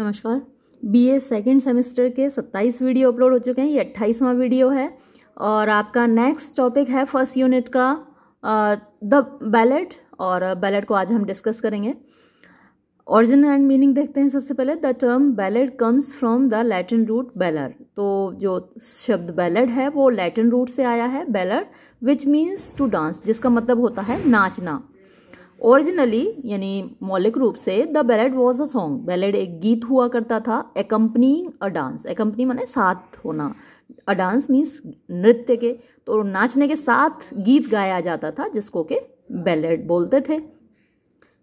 नमस्कार बी ए second semester के 27 video upload हो चुके हैं ये 28वां वीडियो है और आपका नेक्स्ट टॉपिक है फर्स्ट यूनिट का द बैलेट और बैलेट को आज हम डिस्कस करेंगे ऑरिजिन एंड मीनिंग देखते हैं सबसे पहले the term ballad comes from the Latin root ballare तो जो शब्द बैलेट है वो लैटिन रूट से आया है ballare which means to dance जिसका मतलब होता है नाचना ओरिजिनली यानी मौलिक रूप से the ballad was a song ballad एक गीत हुआ करता था एकम्पनिंग अ डांस एकम्पनी माने साथ होना अ डांस मीन्स नृत्य के तो नाचने के साथ गीत गाया जाता था जिसको के बैलेड बोलते थे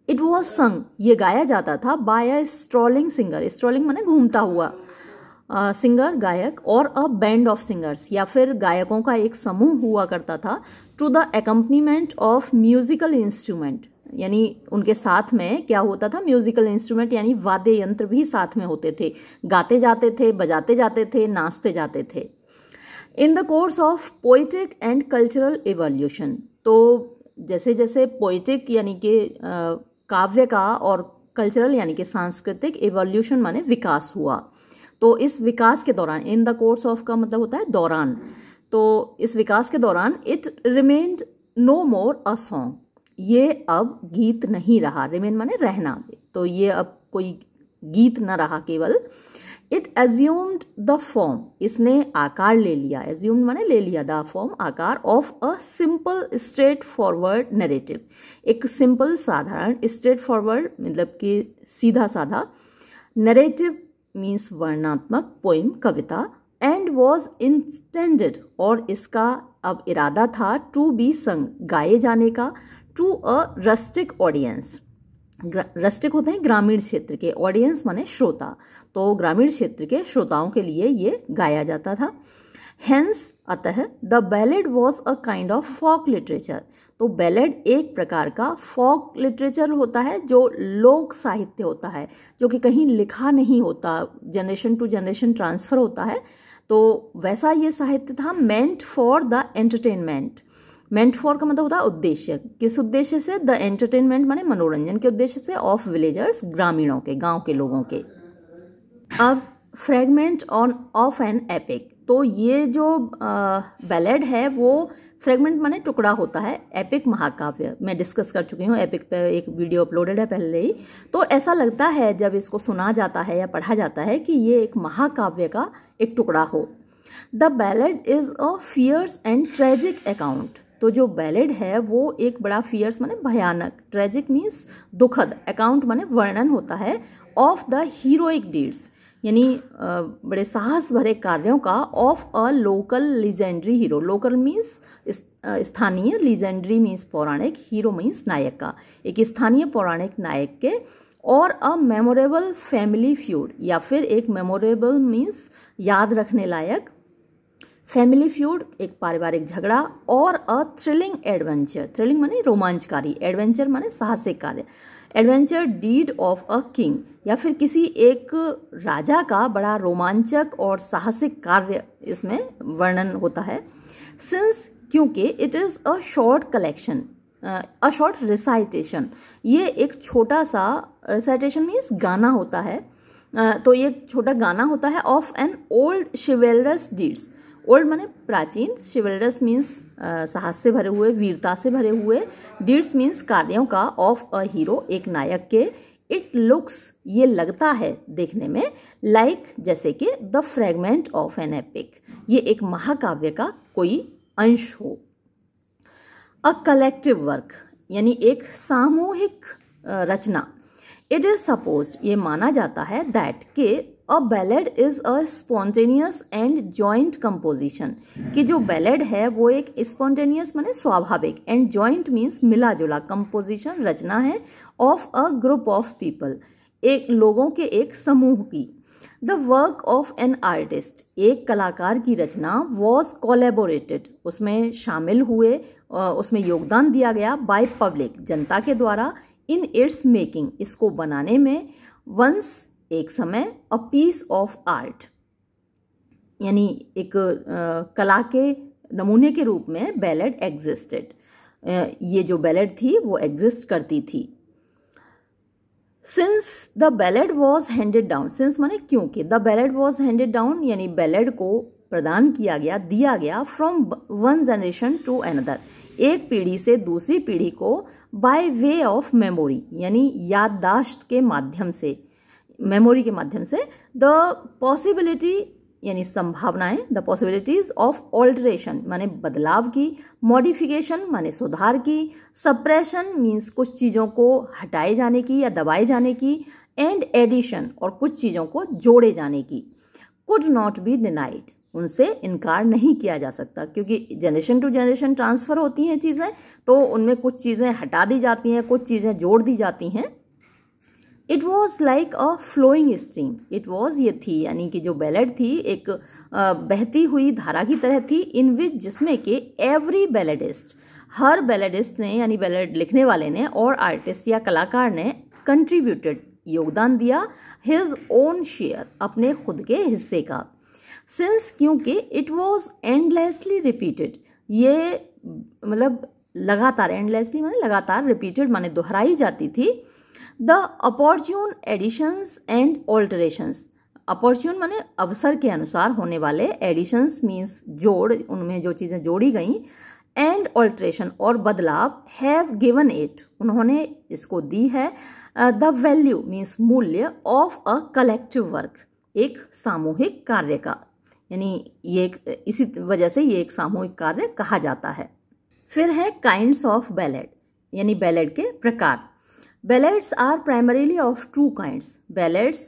इट वॉज संग ये गाया जाता था by a strolling singer strolling माने घूमता हुआ सिंगर uh, गायक और अ बैंड ऑफ सिंगर्स या फिर गायकों का एक समूह हुआ करता था to the accompaniment of musical instrument यानी उनके साथ में क्या होता था म्यूजिकल इंस्ट्रूमेंट यानी वाद्य यंत्र भी साथ में होते थे गाते जाते थे बजाते जाते थे नाचते जाते थे in the course of poetic and cultural evolution तो जैसे जैसे पोइटिक यानी कि काव्य का और कल्चरल यानी कि सांस्कृतिक एवोल्यूशन माने विकास हुआ तो इस विकास के दौरान इन द कोर्स ऑफ का मतलब होता है दौरान तो इस विकास के दौरान it remained no more a song ये अब गीत नहीं रहा रिमेन माने रहना तो ये अब कोई गीत ना रहा केवल इट एज्यूम्ड द फॉर्म इसने आकार ले लिया एज्यूम्ड माने ले लिया द फॉर्म आकार of a simple straightforward narrative एक सिंपल साधारण स्ट्रेट फॉरवर्ड मतलब कि सीधा साधा नेरेटिव मीन्स वर्णात्मक पोइम कविता एंड वॉज इंटेंडेड और इसका अब इरादा था टू बी संग गाए जाने का to a rustic audience rustic होते हैं ग्रामीण क्षेत्र के ऑडियंस माने श्रोता तो ग्रामीण क्षेत्र के श्रोताओं के लिए ये गाया जाता था हैंस अतः the ballad was a kind of folk literature तो बैलेड एक प्रकार का फॉक लिटरेचर होता है जो लोक साहित्य होता है जो कि कहीं लिखा नहीं होता जनरेशन टू जनरेशन ट्रांसफ़र होता है तो वैसा ये साहित्य था meant for the entertainment meant for का मतलब होता है उद्देश्य किस उद्देश्य से द एंटरटेनमेंट माने मनोरंजन के उद्देश्य से ऑफ विलेजर्स ग्रामीणों के गांव के लोगों के अब fragment on of an epic तो ये जो बैलेड है वो फ्रेगमेंट माने टुकड़ा होता है एपिक महाकाव्य मैं डिस्कस कर चुकी हूँ एपिक पे एक वीडियो अपलोडेड है पहले ही तो ऐसा लगता है जब इसको सुना जाता है या पढ़ा जाता है कि ये एक महाकाव्य का एक टुकड़ा हो the ballad is a fierce and tragic account तो जो बैलेड है वो एक बड़ा फियर्स माने भयानक ट्रेजिक मीन्स दुखद अकाउंट माने वर्णन होता है ऑफ द हीरोइक डीड्स यानी बड़े साहस भरे कार्यों का of a local legendary hero local means स्थानीय लीजेंड्री मीन्स पौराणिक हीरो मीन्स नायक का एक स्थानीय पौराणिक नायक के और अ मेमोरेबल फैमिली फ्यूड या फिर एक मेमोरेबल मीन्स याद रखने लायक फैमिली फ्यूड एक पारिवारिक झगड़ा और अ थ्रिलिंग एडवेंचर थ्रिलिंग माने रोमांचकारी एडवेंचर माने साहसिक कार्य adventure deed of a king या फिर किसी एक राजा का बड़ा रोमांचक और साहसिक कार्य इसमें वर्णन होता है सिंस क्योंकि it is a short collection a short recitation ये एक छोटा सा रिसाइटेशन मीन्स गाना होता है uh, तो ये छोटा गाना होता है of an old chivalrous deeds old माने प्राचीन शिवलरस मीन्स साहस से भरे हुए वीरता से भरे हुए डीड्स मीन्स कार्यों का ऑफ अ हीरो एक नायक के इट लुक्स ये लगता है देखने में लाइक like, जैसे कि the fragment of an epic ये एक महाकाव्य का कोई अंश हो अ कलेक्टिव वर्क यानी एक सामूहिक रचना इट इज सपोज ये माना जाता है दैट के a ballad is a spontaneous and joint composition कि जो बैलेड है वो एक स्पॉन्टेनियस माने स्वाभाविक एंड ज्वाइंट मीन्स मिला जुला कंपोजिशन रचना है of a group of people एक लोगों के एक समूह की the work of an artist एक कलाकार की रचना वॉज कोलेबोरेटेड उसमें शामिल हुए उसमें योगदान दिया गया बाय पब्लिक जनता के द्वारा इन इट्स मेकिंग इसको बनाने में वंस एक समय अ पीस ऑफ आर्ट यानी एक आ, कला के नमूने के रूप में बैलेट एग्जिस्टेड ये जो बैलेट थी वो एग्जिस्ट करती थी since the ballad was handed down since माने क्योंकि the ballad was handed down यानी बैलेट को प्रदान किया गया दिया गया from one generation to another एक पीढ़ी से दूसरी पीढ़ी को बाय वे ऑफ मेमोरी यानी याददाश्त के माध्यम से मेमोरी के माध्यम से द पॉसिबिलिटी यानी संभावनाएं द पॉसिबिलिटीज ऑफ ऑल्ट्रेशन माने बदलाव की मॉडिफिकेशन माने सुधार की सप्रेशन मीन्स कुछ चीज़ों को हटाए जाने की या दबाए जाने की एंड एडिशन और कुछ चीज़ों को जोड़े जाने की कुड नॉट बी डिनाइड उनसे इनकार नहीं किया जा सकता क्योंकि जनरेशन टू जनरेशन ट्रांसफ़र होती हैं चीज़ें तो उनमें कुछ चीज़ें हटा दी जाती हैं कुछ चीज़ें जोड़ दी जाती हैं it was like a flowing stream it was ये थी यानी कि जो बैलेट थी एक बहती हुई धारा की तरह थी इन विच जिसमें कि एवरी बैलेडिस्ट हर बैलेडिस्ट ने यानी बैलेड लिखने वाले ने और आर्टिस्ट या कलाकार ने कंट्रीब्यूटेड योगदान दिया हिज ओन शेयर अपने खुद के हिस्से का सिंस क्योंकि इट वॉज एंडलेसली रिपीटेड ये मतलब लगातार एंडलेसली माने लगातार रिपीटेड माने दोहराई जाती थी the opportune additions and alterations opportune माने अवसर के अनुसार होने वाले एडिशंस मीन्स जोड़ उनमें जो चीज़ें जोड़ी गई एंड ऑल्ट्रेशन और बदलाव हैव गिवन इट उन्होंने इसको दी है द वैल्यू मीन्स मूल्य ऑफ अ कलेक्टिव वर्क एक सामूहिक कार्य का यानी ये एक इसी वजह से ये एक सामूहिक कार्य कहा जाता है फिर है काइंड्स ऑफ बैलेड यानी बैलेड के प्रकार ballads are primarily of two kinds ballads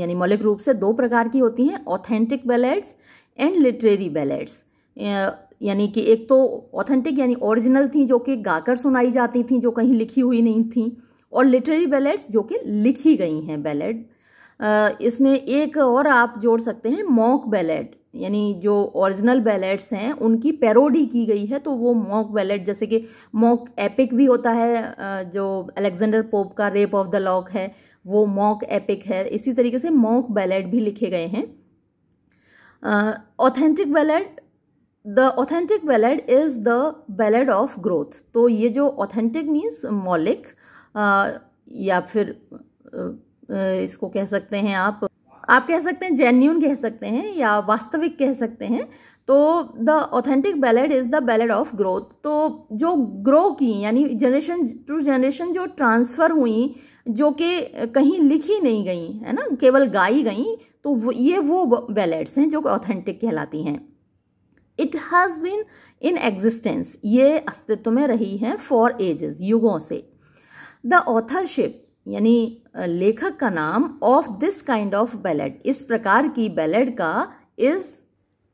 यानी मौलिक रूप से दो प्रकार की होती हैं authentic ballads and literary ballads यानी कि एक तो ऑथेंटिक यानी ओरिजिनल थी जो कि गाकर सुनाई जाती थी जो कहीं लिखी हुई नहीं थी और लिटरेरी बैलेट्स जो कि लिखी गई हैं बेलेट uh, इसमें एक और आप जोड़ सकते हैं मॉक बैलेट यानी जो ओरिजिनल बैलेट्स हैं उनकी पैरोडी की गई है तो वो मॉक बैलेट जैसे कि मॉक एपिक भी होता है जो अलेक्जेंडर पोप का रेप ऑफ द लॉक है वो मॉक एपिक है इसी तरीके से मॉक बैलेट भी लिखे गए हैं authentic ballad the authentic ballad is the ballad of growth तो ये जो ऑथेंटिक मीन्स मौलिक या फिर इसको कह सकते हैं आप आप कह सकते हैं जेन्यून कह सकते हैं या वास्तविक कह सकते हैं तो the authentic ballad is the ballad of growth तो जो ग्रो की यानी जनरेशन टू जनरेशन जो ट्रांसफ़र हुई जो कि कहीं लिखी नहीं गई है ना केवल गाई गई तो ये वो बैलेड्स हैं जो ऑथेंटिक कहलाती हैं it has been in existence ये अस्तित्व में रही हैं फॉर एजेस युगों से द ऑथरशिप यानी लेखक का नाम of this kind of ballad इस प्रकार की बैलेड का इज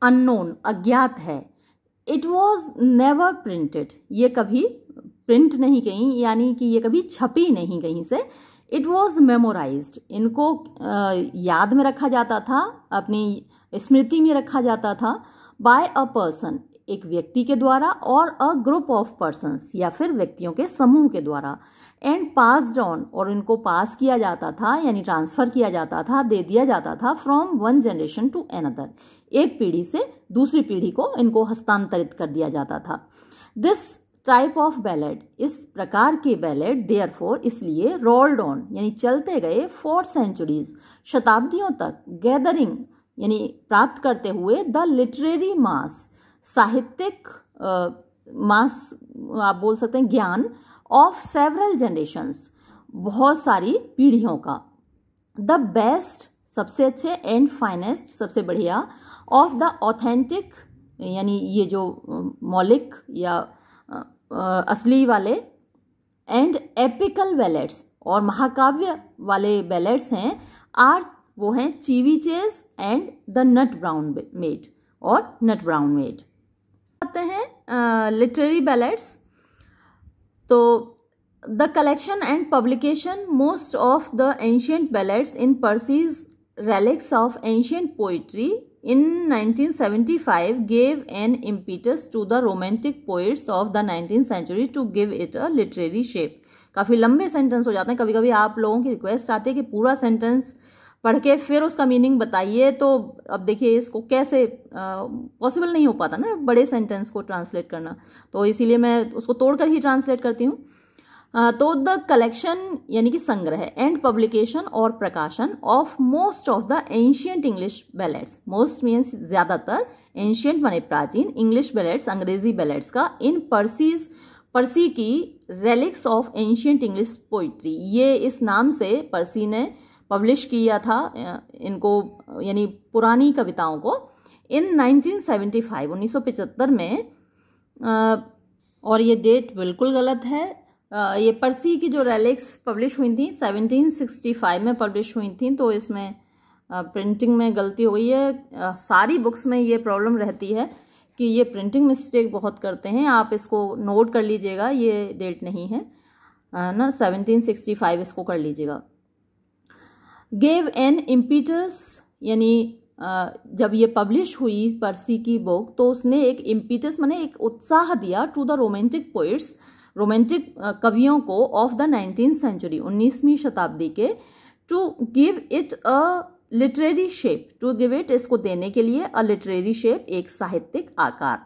अननोन अज्ञात है इट वॉज नेवर प्रिंटेड ये कभी प्रिंट नहीं कहीं यानी कि ये कभी छपी नहीं कहीं से इट वॉज मेमोराइज इनको याद में रखा जाता था अपनी स्मृति में रखा जाता था बाय अ पर्सन एक व्यक्ति के द्वारा और अ ग्रुप ऑफ पर्सन या फिर व्यक्तियों के समूह के द्वारा एंड पासड ऑन और इनको पास किया जाता था यानी ट्रांसफ़र किया जाता था दे दिया जाता था from one generation to another एक पीढ़ी से दूसरी पीढ़ी को इनको हस्तांतरित कर दिया जाता था दिस टाइप ऑफ बैलेट इस प्रकार के बैलेट देयर फोर इसलिए रोल्ड ऑन यानी चलते गए फोर सेंचुरीज शताब्दियों तक गैदरिंग यानी प्राप्त करते हुए द लिटरेरी मास साहित्यिक मास आप बोल सकते हैं ज्ञान ऑफ सेवरल जनरेशंस बहुत सारी पीढ़ियों का द बेस्ट सबसे अच्छे एंड फाइनेस्ट सबसे बढ़िया ऑफ द ऑथेंटिक यानी ये जो मौलिक या असली वाले एंड एपिकल बैलेट्स और महाकाव्य वाले बैलेट्स हैं आर वो हैं Chevy Chase and the nut brown maid और नट ब्राउन मेड आते हैं लिटरेरी बैलेट्स तो the collection and publication most of the ancient ballads in Percy's relics of ancient poetry in 1975 gave an impetus to the romantic poets of the nineteen century to give it a literary shape काफ़ी लंबे sentence हो जाते हैं कभी कभी आप लोगों की रिक्वेस्ट आती है कि पूरा सेंटेंस पढ़ के फिर उसका मीनिंग बताइए तो अब देखिए इसको कैसे पॉसिबल नहीं हो पाता ना बड़े सेंटेंस को ट्रांसलेट करना तो इसीलिए मैं उसको तोड़कर ही ट्रांसलेट करती हूँ तो द कलेक्शन यानी कि संग्रह एंड पब्लिकेशन और प्रकाशन of most of the ancient English ballads most means ज़्यादातर एंशियंट माने प्राचीन इंग्लिश बैलेट्स अंग्रेजी बैलेट्स का इन पर्सीज़ पर्सी की reliques of ancient English poetry ये इस नाम से पर्सी ने पब्लिश किया था इनको यानी पुरानी कविताओं को इन 1975 1975 में और ये डेट बिल्कुल गलत है ये परसी की जो रेलिक्स पब्लिश हुई थी 1765 में पब्लिश हुई थी तो इसमें प्रिंटिंग में गलती हो गई है सारी बुक्स में ये प्रॉब्लम रहती है कि ये प्रिंटिंग मिस्टेक बहुत करते हैं आप इसको नोट कर लीजिएगा ये डेट नहीं है ना 1765 इसको कर लीजिएगा गेव एन इम्पीटस यानी जब ये पब्लिश हुई पर्सी की बुक तो उसने एक इम्पीटस मैंने एक उत्साह दिया to the romantic poets romantic कवियों को ऑफ द नाइनटीन सेंचुरी उन्नीसवीं शताब्दी के to give it a literary shape to give it इसको देने के लिए अ लिटरेरी शेप एक साहित्यिक आकार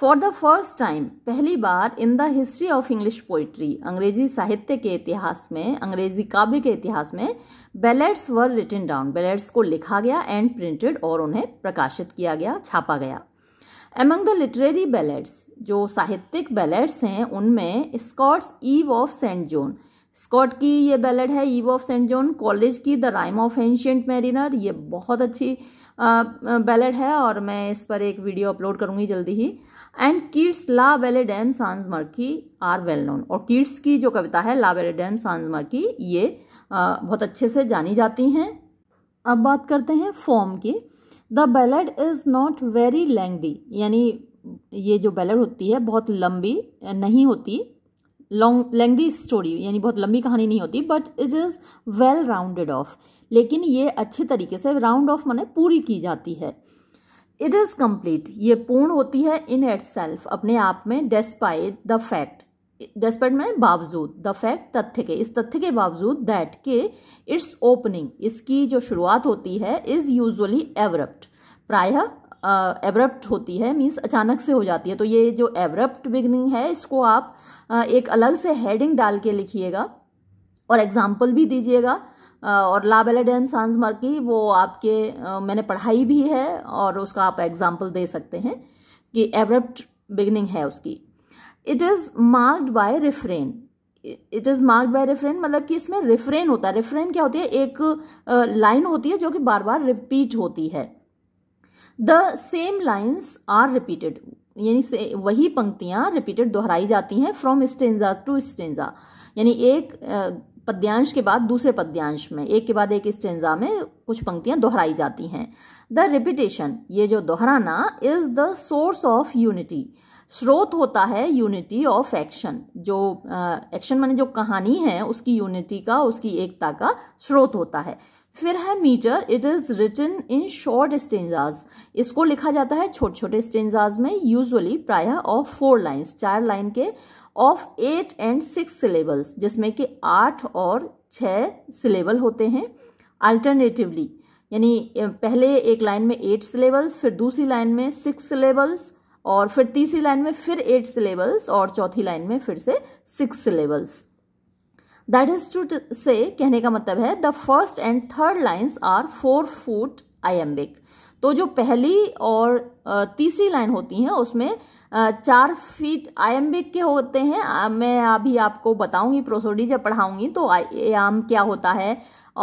फॉर द फर्स्ट टाइम पहली बार in the history of English poetry अंग्रेजी साहित्य के इतिहास में अंग्रेजी काव्य के इतिहास में ballads were written down ballads को लिखा गया एंड प्रिंटेड और उन्हें प्रकाशित किया गया छापा गया एमंग द लिटरेरी बैलेट्स जो साहित्यिक बैलेट्स हैं उनमें Scott's eve of Saint John Scott की ये बैलेट है eve of Saint John Coleridge की the rhyme of ancient mariner ये बहुत अच्छी बैलेट है और मैं इस पर एक वीडियो अपलोड करूँगी जल्दी ही एंड किड्स ला वेले डैम सांजमर की आर वेल नोन और किड्स की जो कविता है ला वेले डैम सांजमर की ये बहुत अच्छे से जानी जाती हैं अब बात करते हैं फॉर्म की the ballad is not very lengthy यानी ये जो बैलेड होती है बहुत लंबी नहीं होती लॉन्ग लेंगदी स्टोरी यानी बहुत लंबी कहानी नहीं होती but it is well rounded off लेकिन ये अच्छे तरीके से राउंड ऑफ मैंने पूरी की जाती है इट इज़ कम्प्लीट ये पूर्ण होती है इन एट सेल्फ अपने आप में डेस्पाइट द फैक्ट डेस्पाइट में बावजूद द फैक्ट तथ्य के इस तथ्य के बावजूद दैट के इट्स ओपनिंग इसकी जो शुरुआत होती है इज़ यूजली एवरप्ट प्रायः एवरप्ट होती है मीन्स अचानक से हो जाती है तो ये जो एवरप्ट बिगनिंग है इसको आप uh, एक अलग से हेडिंग डाल के लिखिएगा और एग्जाम्पल भी दीजिएगा और डैम सांसमर की वो आपके मैंने पढ़ाई भी है और उसका आप एग्जाम्पल दे सकते हैं कि एवरेप्ट बिगनिंग है उसकी it is marked by refrain it is marked by refrain मतलब कि इसमें रेफरेन होता है रेफरेन क्या होती है एक लाइन होती है जो कि बार बार रिपीट होती है the same lines are repeated यानी वही पंक्तियाँ रिपीटेड दोहराई जाती हैं फ्रॉम स्टेंजा टू स्टेंजा यानी एक पद्यांश के बाद दूसरे पद्यांश में एक के बाद एक स्टेंजा में कुछ पंक्तियाँ दोहराई जाती हैं द रिपीटेशन ये जो दोहराना is the source of unity स्रोत होता है यूनिटी ऑफ एक्शन जो एक्शन माने जो कहानी है उसकी यूनिटी का उसकी एकता का स्रोत होता है फिर है metre it is written in short stanzas इसको लिखा जाता है छोटे छोटे स्टेंजाज में यूजुअली प्रायः ऑफ फोर लाइंस चार लाइन के of eight and six syllables जिसमें कि आठ और छः सिलेबल होते हैं अल्टरनेटिवली यानी पहले एक लाइन में एट सिलेबल्स फिर दूसरी लाइन में सिक्स सिलेबल्स और फिर तीसरी लाइन में फिर एट सिलेबल्स और चौथी लाइन में फिर से six syllables that is to say कहने का मतलब है the first and third lines are four foot iambic तो जो पहली और तीसरी लाइन होती हैं उसमें चार फीट आयम्बिक के होते हैं मैं अभी आपको बताऊंगी प्रोसोडी जब पढ़ाऊंगी तो आयाम क्या होता है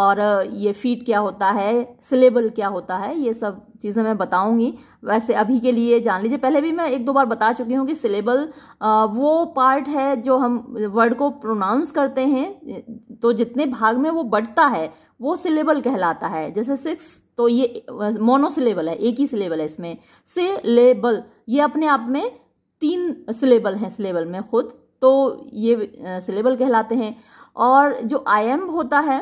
और ये फीट क्या होता है सिलेबल क्या होता है ये सब चीज़ें मैं बताऊंगी वैसे अभी के लिए जान लीजिए पहले भी मैं एक दो बार बता चुकी हूँ कि सिलेबल वो पार्ट है जो हम वर्ड को प्रोनाउंस करते हैं तो जितने भाग में वो बढ़ता है वो सिलेबल कहलाता है जैसे सिक्स तो ये मोनोसिलेबल है एक ही सिलेबल है इसमें सिलेबल ये अपने आप में तीन सिलेबल हैं सिलेबल में खुद तो ये सिलेबल कहलाते हैं और जो आईएम होता है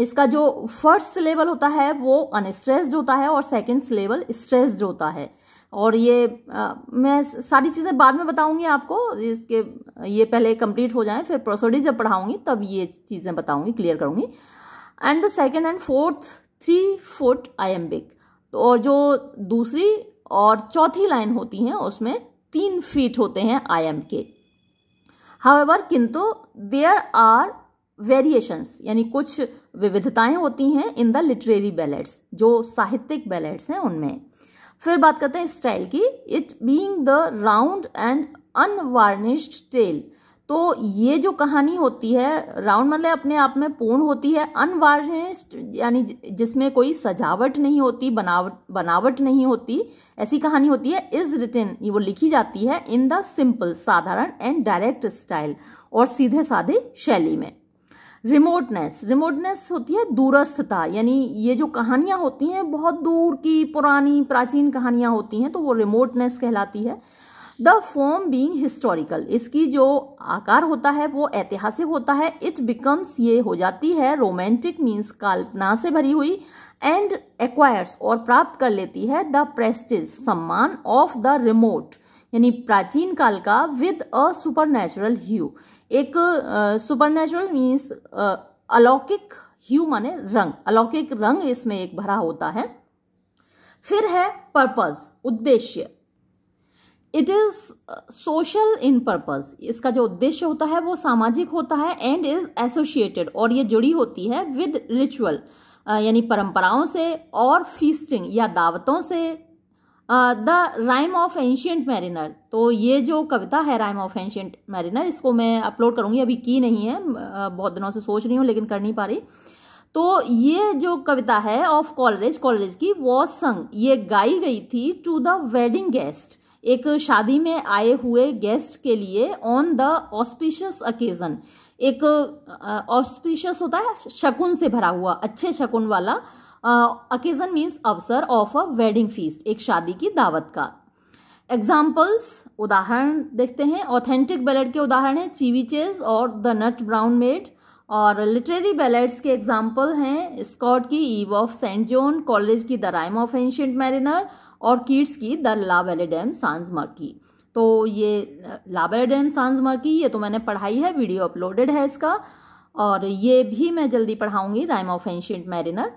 इसका जो फर्स्ट सिलेबल होता है वो अनस्ट्रेस्ड होता है और सेकंड सिलेबल स्ट्रेस्ड होता है और ये आ, मैं सारी चीज़ें बाद में बताऊंगी आपको इसके ये पहले कंप्लीट हो जाएं फिर प्रोसोडी जब पढ़ाऊंगी तब ये चीज़ें बताऊंगी क्लियर करूंगी and the second and fourth three foot iambic और जो दूसरी और चौथी लाइन होती हैं उसमें तीन फीट होते हैं आयम के हावेवर किंतु देयर आर वेरिएशंस यानी कुछ विविधताएं होती हैं इन द लिटरेरी बैलेट्स जो साहित्यिक बैलेट्स हैं उनमें फिर बात करते हैं स्टाइल की it being the round and unvarnished tale तो ये जो कहानी होती है राउंड मतलब अपने आप में पूर्ण होती है अनवार्निश्ड यानी जिसमें कोई सजावट नहीं होती बनावट बनावट नहीं होती ऐसी कहानी होती है इज रिटन वो लिखी जाती है इन द सिंपल साधारण एंड डायरेक्ट स्टाइल और सीधे साधे शैली में रिमोटनेस रिमोटनेस होती है दूरस्थता यानी ये जो कहानियाँ होती हैं बहुत दूर की पुरानी प्राचीन कहानियाँ होती हैं तो वो रिमोटनेस कहलाती है द फॉर्म बींग हिस्टोरिकल इसकी जो आकार होता है वो ऐतिहासिक होता है इट बिकम्स ये हो जाती है रोमांटिक मीन्स कल्पना से भरी हुई एंड एक्वायर्स और प्राप्त कर लेती है द प्रेस्टिज सम्मान ऑफ द रिमोट यानी प्राचीन काल का with a supernatural hue एक सुपर नेचुरल मीन्स अलौकिक ह्यू माने रंग अलौकिक रंग इसमें एक भरा होता है फिर है पर्पज उद्देश्य it is social in purpose इसका जो उद्देश्य होता है वो सामाजिक होता है एंड इज़ एसोशिएटेड और ये जुड़ी होती है विद रिचुअल uh, यानी परंपराओं से और फीसटिंग या दावतों से the rhyme of ancient mariner तो ये जो कविता है राइम ऑफ एंशियंट मैरिनर इसको मैं अपलोड करूँगी अभी की नहीं है uh, बहुत दिनों से सोच रही हूँ लेकिन कर नहीं पा रही तो ये जो कविता है ऑफ कॉलरेज कॉलरेज की वॉज संग ये गाई गई थी टू द वेडिंग गेस्ट एक शादी में आए हुए गेस्ट के लिए ऑन द ऑस्पिशियस अकेजन एक ऑस्पिशियस होता है शकुन से भरा हुआ अच्छे शकुन वाला अकेजन मीन्स अवसर ऑफ अ वेडिंग फीस्ट एक शादी की दावत का एग्जाम्पल्स उदाहरण देखते हैं ऑथेंटिक बैलेट के उदाहरण हैं चीवी चेज और द नट ब्राउन मेड और लिटरेरी बैलेट्स के एग्जाम्पल हैं स्कॉट की ewe of Saint John Coleridge की the rhyme of ancient mariner और किड्स की द डैम लावेलेडेम की तो ये डैम लावेलेडेम की ये तो मैंने पढ़ाई है वीडियो अपलोडेड है इसका और ये भी मैं जल्दी पढ़ाऊंगी राइम ऑफ एंशियंट मैरिनर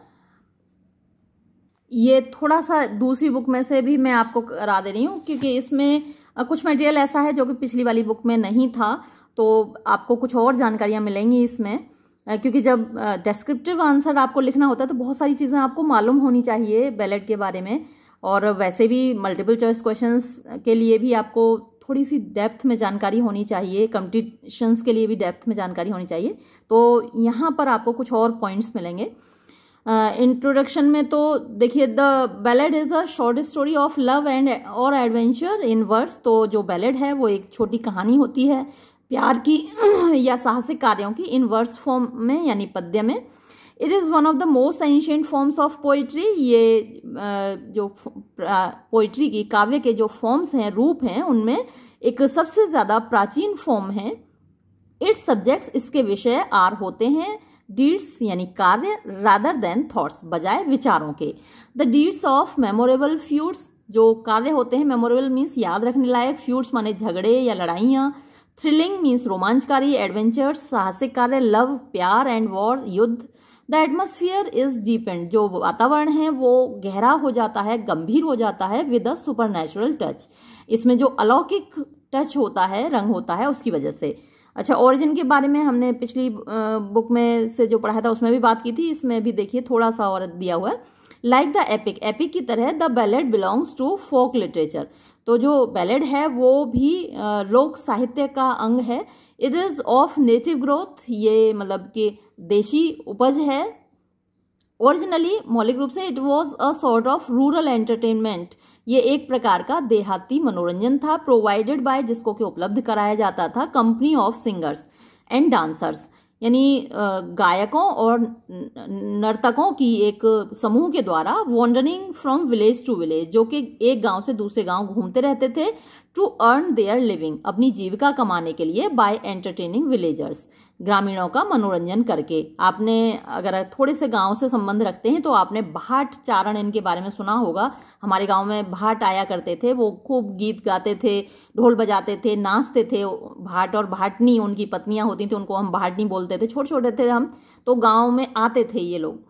ये थोड़ा सा दूसरी बुक में से भी मैं आपको करा दे रही हूँ क्योंकि इसमें uh, कुछ मटेरियल ऐसा है जो कि पिछली वाली बुक में नहीं था तो आपको कुछ और जानकारियाँ मिलेंगी इसमें uh, क्योंकि जब डिस्क्रिप्टिव uh, आंसर आपको लिखना होता है तो बहुत सारी चीज़ें आपको मालूम होनी चाहिए बैलेट के बारे में और वैसे भी मल्टीपल चॉइस क्वेश्चंस के लिए भी आपको थोड़ी सी डेप्थ में जानकारी होनी चाहिए कंपटिशन्स के लिए भी डेप्थ में जानकारी होनी चाहिए तो यहाँ पर आपको कुछ और पॉइंट्स मिलेंगे इंट्रोडक्शन uh, में तो देखिए the ballad is a short story of love and और एडवेंचर इन वर्स तो जो बैलेड है वो एक छोटी कहानी होती है प्यार की या साहसिक कार्यों की इन वर्स फॉर्म में यानी पद्य में it is one of the most ancient forms of poetry ये जो पोइट्री की काव्य के जो फॉर्म्स हैं रूप हैं उनमें एक सबसे ज़्यादा प्राचीन फॉर्म है इट्स सब्जेक्ट्स इसके विषय आर होते हैं डीड्स यानी कार्य रादर देन थॉट्स बजाय विचारों के the deeds of memorable feuds जो कार्य होते हैं मेमोरेबल मीन्स याद रखने लायक फ्यूड्स माने झगड़े या लड़ाइयाँ थ्रिलिंग मीन्स रोमांचकारी एडवेंचर्स साहसिक कार्य लव प्यार एंड वॉर युद्ध द एटमोसफियर इज डीपेंड जो वातावरण है वो गहरा हो जाता है गंभीर हो जाता है with a supernatural touch इसमें जो अलौकिक टच होता है रंग होता है उसकी वजह से अच्छा ओरिजिन के बारे में हमने पिछली बुक में से जो पढ़ाया था उसमें भी बात की थी इसमें भी देखिए थोड़ा सा और दिया हुआ है लाइक द एपिक एपिक की तरह the ballad belongs to folk literature तो जो बैलेड है वो भी लोक साहित्य का अंग है it is of native growth ये मतलब कि देशी उपज है ओरिजिनली मौलिक रूप से it was a sort of rural entertainment ये एक प्रकार का देहाती मनोरंजन था प्रोवाइडेड बाय जिसको के उपलब्ध कराया जाता था company of singers and dancers यानी गायकों और नर्तकों की एक समूह के द्वारा wandering from village to village जो कि एक गांव से दूसरे गांव घूमते रहते थे टू अर्न देयर लिविंग अपनी जीविका कमाने के लिए बाय एंटरटेनिंग विलेजर्स ग्रामीणों का मनोरंजन करके आपने अगर थोड़े से गांव से संबंध रखते हैं तो आपने भाट चारण इनके बारे में सुना होगा हमारे गांव में भाट आया करते थे वो खूब गीत गाते थे ढोल बजाते थे नाचते थे भाट और भाटनी उनकी पत्नियाँ होती थी उनको हम भाटनी बोलते थे छोटे छोटे थे हम तो गाँव में आते थे ये लोग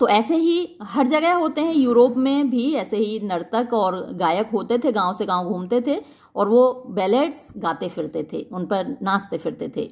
तो ऐसे ही हर जगह होते हैं यूरोप में भी ऐसे ही नर्तक और गायक होते थे गांव से गांव घूमते थे और वो बैलेट्स गाते फिरते थे उन पर नाचते फिरते थे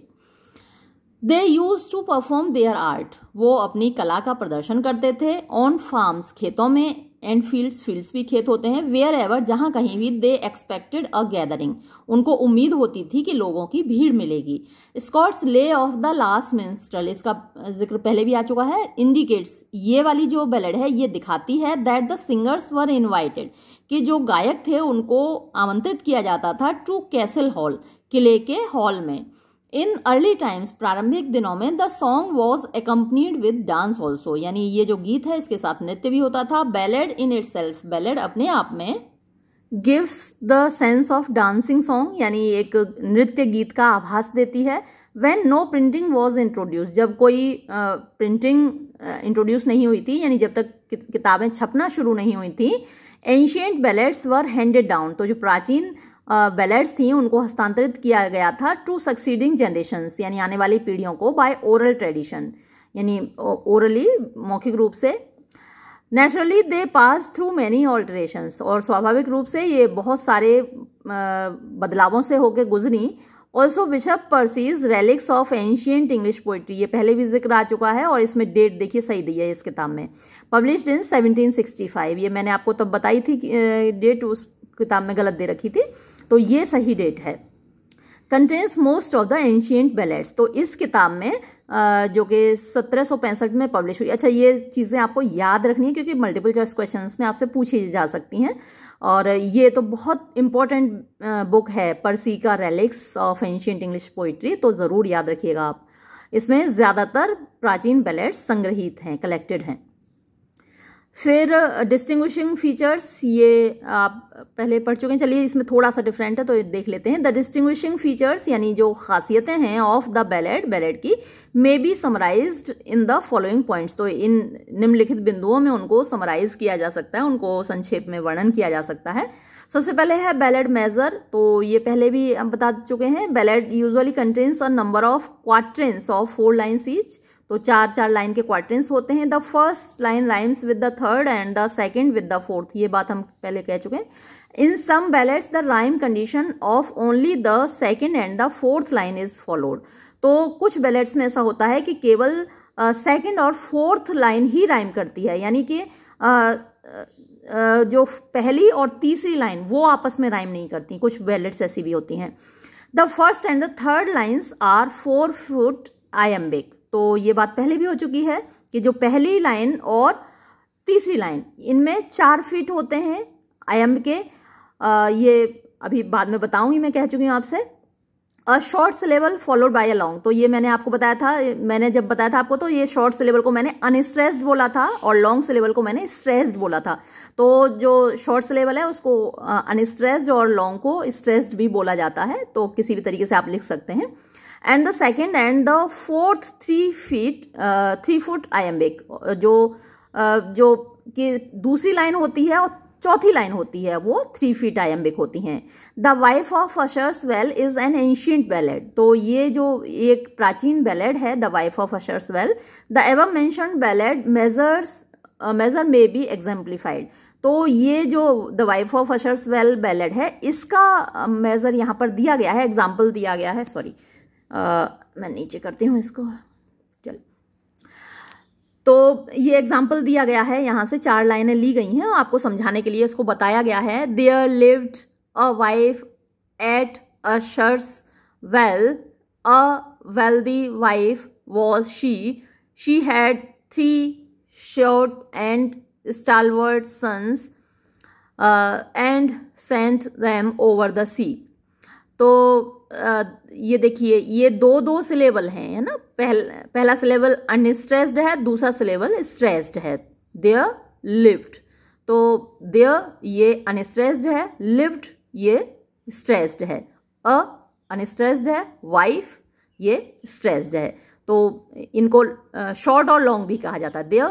they use to perform their art वो अपनी कला का प्रदर्शन करते थे ऑन फार्म्स खेतों में एंड फील्ड्स फील्ड्स भी खेत होते हैं वेयर एवर जहाँ कहीं भी दे एक्सपेक्टेड अ गैदरिंग उनको उम्मीद होती थी कि लोगों की भीड़ मिलेगी Scots lay off the last मिनस्ट्रल इसका जिक्र पहले भी आ चुका है इंडिकेट्स ये वाली जो बैलेड है ये दिखाती है that the singers were invited कि जो गायक थे उनको आमंत्रित किया जाता था टू कैसल हॉल किले के हॉल में इन अर्ली टाइम्स प्रारंभिक दिनों में the song was accompanied with dance also यानी ये जो गीत है इसके साथ नृत्य भी होता था ballad in itself ballad अपने आप में gives the sense of dancing song यानी एक नृत्य गीत का आभास देती है when no printing was introduce जब कोई प्रिंटिंग uh, इंट्रोड्यूस uh, नहीं हुई थी यानी जब तक किताबें छपना शुरू नहीं हुई थी ancient ballads were handed down तो जो प्राचीन बैलेट्स थी उनको हस्तांतरित किया गया था टू सक्सीडिंग जनरेशन यानी आने वाली पीढ़ियों को बाय ओरल ट्रेडिशन यानी ओरली मौखिक रूप से naturally they pass through many alterations और स्वाभाविक रूप से ये बहुत सारे बदलावों से होकर गुजरी also Bishop Percy's relics of ancient English poetry ये पहले भी जिक्र आ चुका है और इसमें डेट देखिए सही दी है इस किताब में पब्लिश इन 1765 ये मैंने आपको तब बताई थी डेट उस किताब में गलत दे रखी थी तो ये सही डेट है contains most of the ancient ballads तो इस किताब में जो कि सत्रह में पब्लिश हुई अच्छा ये चीज़ें आपको याद रखनी है क्योंकि मल्टीपल चॉइस क्वेश्चंस में आपसे पूछी जा सकती हैं और ये तो बहुत इंपॉर्टेंट बुक है परसी का relics of ancient English poetry तो ज़रूर याद रखिएगा आप इसमें ज़्यादातर प्राचीन बैलेट्स संग्रहित हैं कलेक्टेड हैं फिर डिस्टिंग्विशिंग uh, फीचर्स ये आप पहले पढ़ चुके हैं चलिए इसमें थोड़ा सा डिफरेंट है तो देख लेते हैं द डिस्टिंग्विशिंग फीचर्स यानी जो खासियतें हैं ऑफ द बैलेट बैलेट की may be summarize in the following points तो इन निम्नलिखित बिंदुओं में उनको समराइज किया जा सकता है उनको संक्षेप में वर्णन किया जा सकता है सबसे पहले है बैलेट मेजर तो ये पहले भी हम बता चुके हैं ballad usually contains a number of quatrains of four lines each तो चार चार लाइन के क्वार्टेंस होते हैं the first line rhymes with the third and the second with the fourth ये बात हम पहले कह चुके हैं in some ballads the rhyme condition of only the second and the fourth line is followed तो कुछ बैलेट्स में ऐसा होता है कि केवल सेकेंड uh, और फोर्थ लाइन ही राइम करती है यानी कि uh, uh, जो पहली और तीसरी लाइन वो आपस में राइम नहीं करती कुछ बैलेट्स ऐसी भी होती हैं the first and the third lines are four foot iambic तो ये बात पहले भी हो चुकी है कि जो पहली लाइन और तीसरी लाइन इनमें चार फीट होते हैं आयम के आ, ये अभी बाद में बताऊंगी मैं कह चुकी हूँ आपसे a short syllable followed by a long तो ये मैंने आपको बताया था मैंने जब बताया था आपको तो ये शॉर्ट सिलेबल को मैंने अनस्ट्रेस्ड बोला था और लॉन्ग सिलेबल को मैंने स्ट्रेस्ड बोला था तो जो शॉर्ट सिलेबल है उसको अनस्ट्रेस्ड और लॉन्ग को स्ट्रेस्ड भी बोला जाता है तो किसी भी तरीके से आप लिख सकते हैं and the second and the fourth three feet three foot iambic जो uh, जो कि दूसरी लाइन होती है और चौथी लाइन होती है वो थ्री फीट आयम्बिक होती हैं the wife of Usher's well is an ancient ballad तो ये जो एक प्राचीन बैलेड है the wife of Usher's well the above mention ballad measures measure may be exemplified तो ये जो the wife of Usher's well ballad है इसका मेजर uh, यहाँ पर दिया गया है एग्जाम्पल दिया गया है सॉरी आ, मैं नीचे करती हूँ इसको चल तो ये एग्जाम्पल दिया गया है यहाँ से चार लाइनें ली गई हैं आपको समझाने के लिए इसको बताया गया है there lived a wife at Usher's well a wealthy wife was she she had three short and stalwart sons and sent them over the sea तो आ, ये देखिए ये दो दो सिलेबल हैं है ना पहल, पहला सिलेबल अनस्ट्रेस्ड है दूसरा सिलेबल स्ट्रेस्ड है दे लिफ्ट तो दे ये अनस्ट्रेस्ड है लिफ्ट ये स्ट्रेस्ड है अ अनस्ट्रेस्ड है वाइफ ये स्ट्रेस्ड है तो इनको शॉर्ट और लॉन्ग भी कहा जाता है दे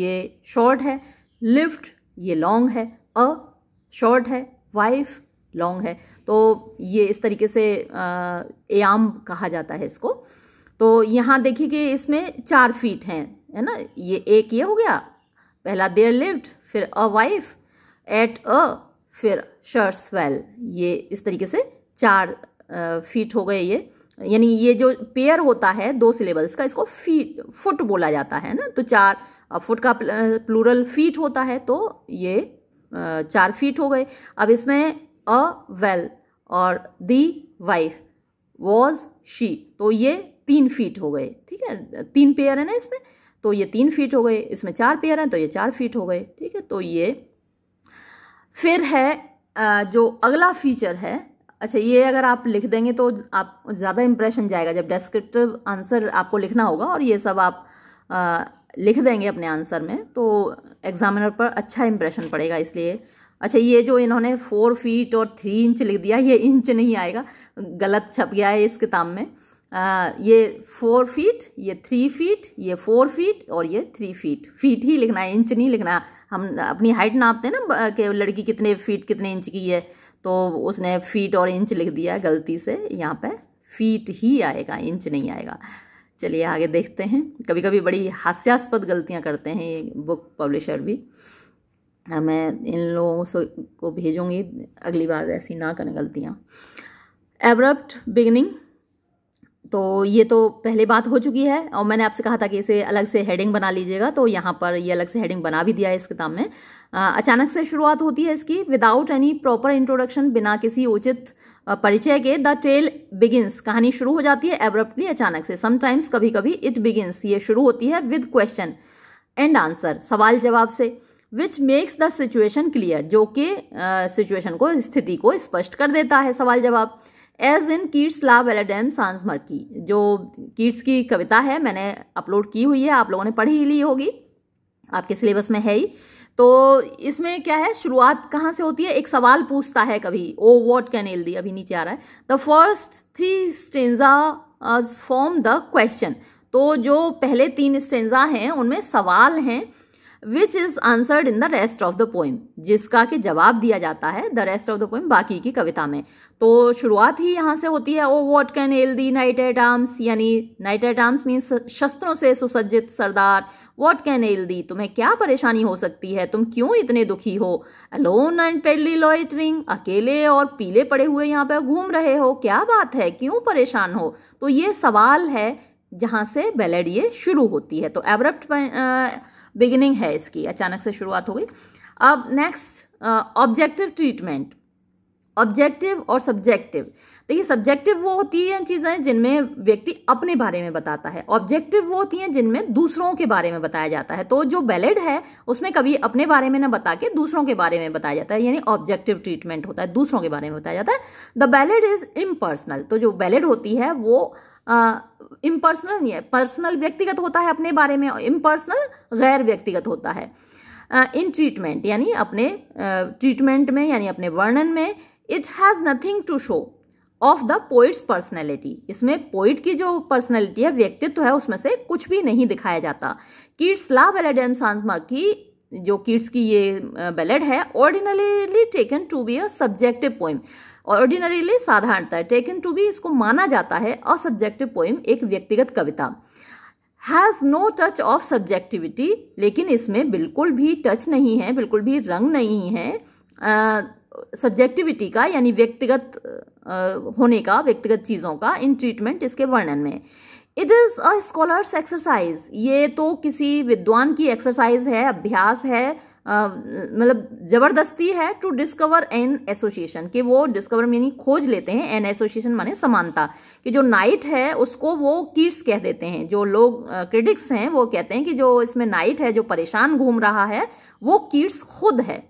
ये शॉर्ट है लिफ्ट ये लॉन्ग है अ शॉर्ट है वाइफ लॉन्ग है तो ये इस तरीके से एआम कहा जाता है इसको तो यहाँ देखिए कि इसमें चार फीट हैं है ना ये एक ये हो गया पहला देयर लिव्ड फिर अ वाइफ एट अ फिर शर्स वेल ये इस तरीके से चार फीट हो गए ये यानी ये जो पेयर होता है दो सिलेबल्स का इसको फीट फुट बोला जाता है ना तो चार फुट का प्लूरल फीट होता है तो ये चार फीट हो गए अब इसमें अ वेल और दी वाइफ वॉज शी तो ये तीन फीट हो गए ठीक है तीन पेयर है ना इसमें तो ये तीन फीट हो गए इसमें चार पेयर हैं तो ये चार फीट हो गए ठीक है तो ये फिर है जो अगला फीचर है अच्छा ये अगर आप लिख देंगे तो आप ज़्यादा इम्प्रेशन जाएगा जब डेस्क्रिप्टिव आंसर आपको लिखना होगा और ये सब आप आ, लिख देंगे अपने आंसर में तो एग्जामिनर पर अच्छा इम्प्रेशन पड़ेगा इसलिए अच्छा ये जो इन्होंने फोर फीट और थ्री इंच लिख दिया ये इंच नहीं आएगा गलत छप गया है इस किताब में आ, ये फोर फीट ये थ्री फीट ये फोर फीट और ये थ्री फीट फीट ही लिखना है इंच नहीं लिखना हम अपनी हाइट नापते हैं ना कि लड़की कितने फीट कितने इंच की है तो उसने फीट और इंच लिख दिया गलती से यहाँ पर फीट ही आएगा इंच नहीं आएगा चलिए आगे देखते हैं कभी कभी बड़ी हास्यास्पद गलतियाँ करते हैं ये बुक पब्लिशर भी हाँ, मैं इन लोगों से को भेजूंगी अगली बार ऐसी ना करें गलतियाँ एवरप्ट बिगनिंग तो ये तो पहले बात हो चुकी है और मैंने आपसे कहा था कि इसे अलग से हेडिंग बना लीजिएगा तो यहाँ पर ये अलग से हेडिंग बना भी दिया है इस किताब में अचानक से शुरुआत होती है इसकी विदाउट एनी प्रॉपर इंट्रोडक्शन बिना किसी उचित परिचय के द टेल बिगिंस कहानी शुरू हो जाती है एवरप्टली अचानक से समटाइम्स कभी कभी इट बिगिंस ये शुरू होती है विद क्वेश्चन एंड आंसर सवाल जवाब से which makes the situation clear जो कि सिचुएशन uh, को स्थिति को स्पष्ट कर देता है सवाल जवाब एज इन कीट्स ला वेलाडेम सांस की जो कीट्स की कविता है मैंने अपलोड की हुई है आप लोगों ने पढ़ी ही ली होगी आपके सिलेबस में है ही तो इसमें क्या है शुरुआत कहाँ से होती है एक सवाल पूछता है कभी O what can ail thee अभी नीचे आ रहा है the first three stanza form the question तो जो पहले तीन स्टेंजा हैं उनमें सवाल हैं which is answered in the rest of the poem जिसका कि जवाब दिया जाता है the rest of the poem बाकी की कविता में तो शुरुआत ही यहां से होती है O what can ail thee knight at arms यानी नाइट एट आर्म्स मीन्स शस्त्रों से सुसज्जित सरदार वॉट कैन एल दी तुम्हें क्या परेशानी हो सकती है तुम क्यों इतने दुखी हो अलोन एंड पेली लॉइटरिंग अकेले और पीले पड़े हुए यहाँ पर घूम रहे हो क्या बात है क्यों परेशान हो तो ये सवाल है जहाँ से बैलेड ये शुरू होती है तो एब्रप्ट बिगिनिंग है इसकी अचानक से शुरुआत हो गई अब नेक्स्ट ऑब्जेक्टिव ट्रीटमेंट ऑब्जेक्टिव और सब्जेक्टिव देखिए सब्जेक्टिव वो होती है चीज़ें जिनमें व्यक्ति अपने बारे में बताता है ऑब्जेक्टिव वो होती हैं जिनमें दूसरों के बारे में बताया जाता है तो जो बैलेड है उसमें कभी अपने बारे में ना बता के दूसरों के बारे में बताया जाता है यानी ऑब्जेक्टिव ट्रीटमेंट होता है दूसरों के बारे में बताया जाता है द बैलेड इज इम्पर्सनल तो जो बैलेड होती है वो इम्पर्सनल नहीं है पर्सनल व्यक्तिगत होता है अपने बारे में इम्पर्सनल गैर व्यक्तिगत होता है इन ट्रीटमेंट यानी अपने ट्रीटमेंट में यानी अपने वर्णन में it has nothing to show of the poet's personality इसमें पोइट की जो पर्सनैलिटी है व्यक्तित्व है उसमें से कुछ भी नहीं दिखाया जाता किड्स ला बेलेड एंड सांसमर की जो किड्स की ये बेलेड है ordinarily taken to be a subjective poem ordinarily साधारणता टेकन टू बी इसको माना जाता है असब्जेक्टिव पोइम एक व्यक्तिगत कविता has no touch of subjectivity लेकिन इसमें बिल्कुल भी टच नहीं है बिल्कुल भी रंग नहीं है सब्जेक्टिविटी का यानी व्यक्तिगत होने का व्यक्तिगत चीज़ों का इन ट्रीटमेंट इसके वर्णन में it is a scholar's exercise ये तो किसी विद्वान की एक्सरसाइज है अभ्यास है मतलब जबरदस्ती है टू डिस्कवर एन एसोसिएशन कि वो डिस्कवर यानी खोज लेते हैं एन एसोसिएशन माने समानता कि जो नाइट है उसको वो कीट्स कह देते हैं जो लोग क्रिटिक्स हैं वो कहते हैं कि जो इसमें नाइट है जो परेशान घूम रहा है वो कीट्स खुद है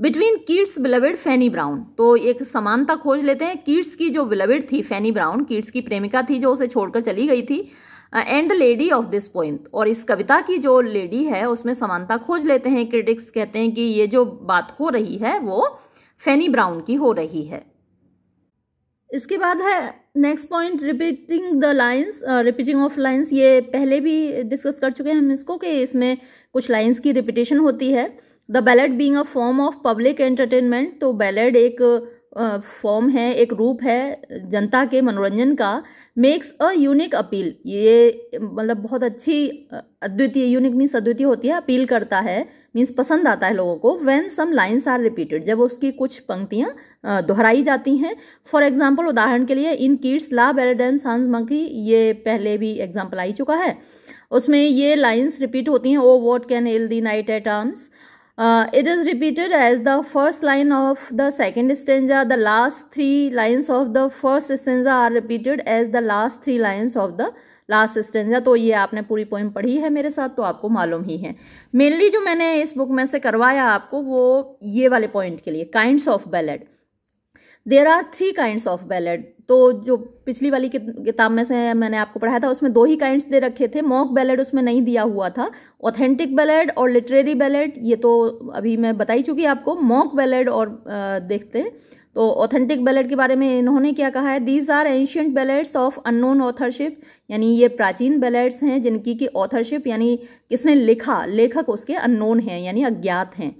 between Keats beloved Fanny Brown तो एक समानता खोज लेते हैं किड्स की जो बिलविड थी फैनी ब्राउन किड्स की प्रेमिका थी जो उसे छोड़कर चली गई थी and lady of this point और इस कविता की जो लेडी है उसमें समानता खोज लेते हैं क्रिटिक्स कहते हैं कि ये जो बात हो रही है वो फैनी ब्राउन की हो रही है इसके बाद है next point repeating the lines repeating of lines ये पहले भी डिस्कस कर चुके हैं हम इसको कि इसमें कुछ लाइंस की रिपीटेशन होती है the ballad being a form of public entertainment तो बैलेट एक फॉर्म है एक रूप है जनता के मनोरंजन का मेक्स अ यूनिक अपील ये मतलब बहुत अच्छी अद्वितीय यूनिक मीन्स अद्वितीय होती है अपील करता है मीन्स पसंद आता है लोगों को when some lines are repeated जब उसकी कुछ पंक्तियाँ दोहराई जाती हैं फॉर एग्जाम्पल उदाहरण के लिए इन किड्स ला बेरेडम सांस मंकी ये पहले भी एग्जाम्पल आ ही चुका है उसमें ये लाइन्स रिपीट होती हैं O what can ail thee knight at arms it is repeated as the first line of the second stanza the last three lines of the first stanza are repeated as the last three lines of the last stanza तो ये आपने पूरी poem पढ़ी है मेरे साथ तो आपको मालूम ही है मेनली जो मैंने इस बुक में से करवाया आपको वो ये वाले पॉइंट के लिए kind of ballad there are three kind of ballad तो जो पिछली वाली किताब में से मैंने आपको पढ़ाया था उसमें दो ही काइंड्स दे रखे थे मॉक बैलेट उसमें नहीं दिया हुआ था ऑथेंटिक बैलेट और लिटरेरी बैलेट ये तो अभी मैं बताई चुकी आपको मॉक बैलेड और आ, देखते हैं तो ऑथेंटिक बैलेट के बारे में इन्होंने क्या कहा है these are ancient ballads of unknown authorship यानी ये प्राचीन बैलेट्स हैं जिनकी कि ऑथरशिप यानी किसने लिखा लेखक उसके अननोन हैं यानी अज्ञात हैं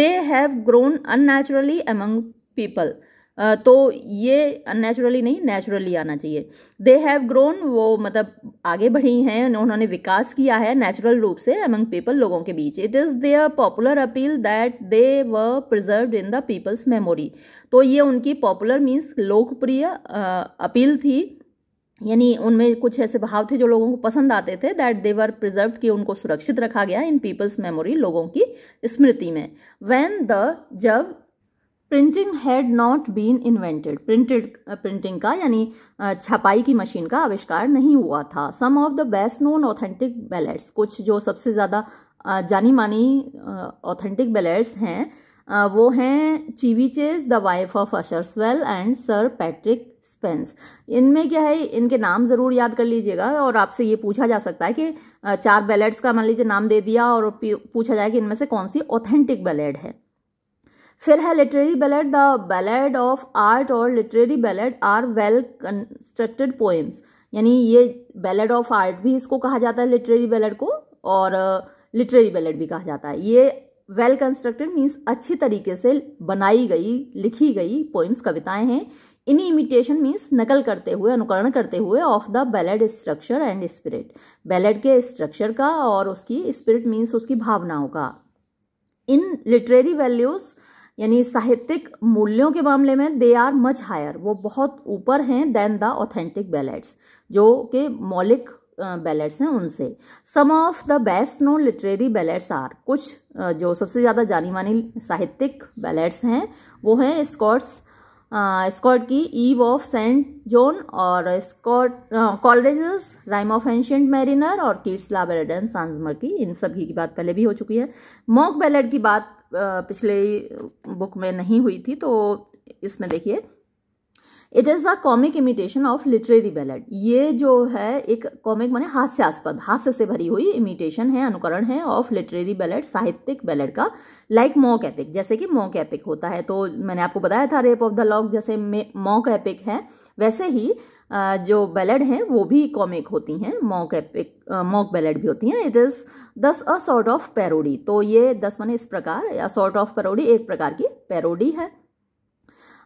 they have grown unnaturally among people तो ये अननेचुरली नहीं नेचुरली आना चाहिए दे हैव ग्रोन वो मतलब आगे बढ़ी हैं उन्होंने विकास किया है नेचुरल रूप से अमंग पीपल लोगों के बीच it is their popular appeal that they व preserve in the people's memory तो ये उनकी पॉपुलर मीन्स लोकप्रिय अपील थी यानी उनमें कुछ ऐसे भाव थे जो लोगों को पसंद आते थे दैट दे वर प्रिजर्व कि उनको सुरक्षित रखा गया इन पीपल्स मेमोरी लोगों की स्मृति में वैन द जब printing had not been invented printed printing का यानी uh, छपाई की मशीन का आविष्कार नहीं हुआ था some of the best known authentic ballads कुछ जो सबसे ज़्यादा uh, जानी मानी ऑथेंटिक uh, बैलेट्स हैं वो हैं Chevy Chase the wife of Usher's Well and Sir Patrick Spens इनमें क्या है इनके नाम ज़रूर याद कर लीजिएगा और आपसे ये पूछा जा सकता है कि चार बैलेट्स का मान लीजिए नाम दे दिया और पूछा जाए कि इनमें से कौन सी ऑथेंटिक बैलेट है फिर है literary ballad the ballad of art और literary ballad are well constructed poems यानी ये बैलेड ऑफ आर्ट भी इसको कहा जाता है लिटरेरी बैलेट को और लिटरेरी uh, बैलेट भी कहा जाता है ये वेल कंस्ट्रक्टेड मीन्स अच्छी तरीके से बनाई गई लिखी गई पोइम्स कविताएं हैं इन इमिटेशन मीन्स नकल करते हुए अनुकरण करते हुए of the ballad structure and spirit ballad के स्ट्रक्चर का और उसकी स्पिरिट मीन्स उसकी भावनाओं का इन लिटरेरी वैल्यूज़ यानी साहित्यिक मूल्यों के मामले में दे आर मच हायर वो बहुत ऊपर हैं देन द ऑथेंटिक बैलेट्स जो कि मौलिक बैलेट्स हैं उनसे some of the best known literary ballads are कुछ जो सबसे ज़्यादा जानी मानी साहित्यिक बैलेट्स हैं वो हैं स्कॉट्स स्कॉट uh, की ईव ऑफ सेंट जॉन और Scott Coleridge Rime of ancient mariner और किड्स लाभ एडम सांजमर की इन सभी की बात पहले भी हो चुकी है मॉक बैलेड की बात uh, पिछले बुक में नहीं हुई थी तो इसमें देखिए it is a comic imitation of literary ballad ये जो है एक कॉमिक माने हास्यास्पद हास्य से भरी हुई इमिटेशन है अनुकरण है ऑफ लिटरेरी बैलेड साहित्यिक बैलेड का लाइक मॉक एपिक जैसे कि मॉक एपिक होता है तो मैंने आपको बताया था रेप ऑफ द लॉक जैसे मॉक एपिक है वैसे ही जो बैलेड हैं वो भी कॉमिक होती हैं मॉक एपिक मॉक बैलेड भी होती हैं इट इज़ दस अ सॉर्ट ऑफ पैरोडी तो ये दस माने इस प्रकार या सॉर्ट ऑफ पैरोडी एक प्रकार की पैरोडी है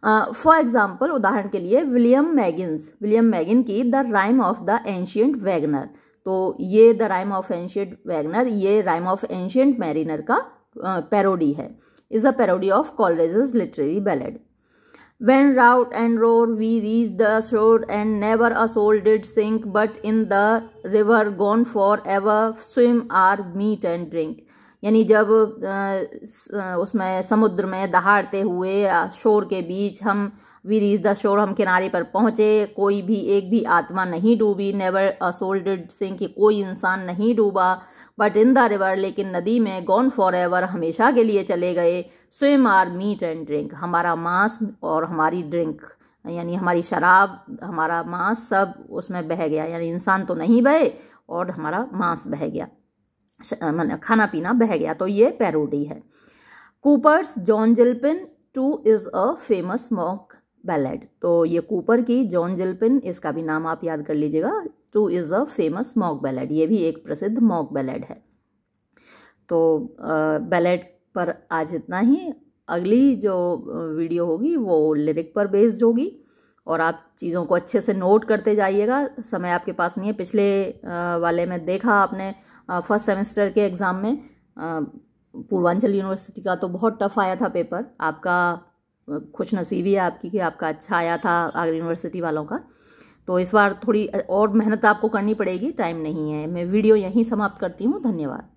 फॉर एग्जाम्पल उदाहरण के लिए विलियम मैगिन्स विलियम मैगिन की the rhyme of the ancient waggoner तो ये the rhyme of ancient waggoner ये राइम ऑफ एंशियंट मैरिनर का पैरोडी है is a parody of Coleridge literary ballad when rout and roar we reach the shore and never a soul did sink but in the river gone for ever swim our meat and drink यानी जब उसमें समुद्र में दहाड़ते हुए शोर के बीच हम we रीज the shore हम किनारे पर पहुंचे कोई भी एक भी आत्मा नहीं डूबी नेवर सोल्डेड सिंह कि कोई इंसान नहीं डूबा बट इन द रिवर लेकिन नदी में गॉन फॉर एवर हमेशा के लिए चले गए swim our meat and drink हमारा मांस और हमारी ड्रिंक यानी हमारी शराब हमारा मांस सब उसमें बह गया यानी इंसान तो नहीं बहे और हमारा मांस बह गया मैंने खाना पीना बह गया तो ये पैरोडी है Cowper's John Gilpin too is a famous mock ballad तो ये कूपर की जॉन जिल्पिन इसका भी नाम आप याद कर लीजिएगा too is a famous mock ballad ये भी एक प्रसिद्ध मॉक बैलेड है तो बैलेड पर आज इतना ही अगली जो वीडियो होगी वो लिरिक पर बेस्ड होगी और आप चीज़ों को अच्छे से नोट करते जाइएगा समय आपके पास नहीं है पिछले वाले में देखा आपने फर्स्ट सेमेस्टर के एग्ज़ाम में पूर्वांचल यूनिवर्सिटी का तो बहुत टफ आया था पेपर आपका खुश नसीबी है आपकी कि आपका अच्छा आया था आगे यूनिवर्सिटी वालों का तो इस बार थोड़ी और मेहनत आपको करनी पड़ेगी टाइम नहीं है मैं वीडियो यहीं समाप्त करती हूँ धन्यवाद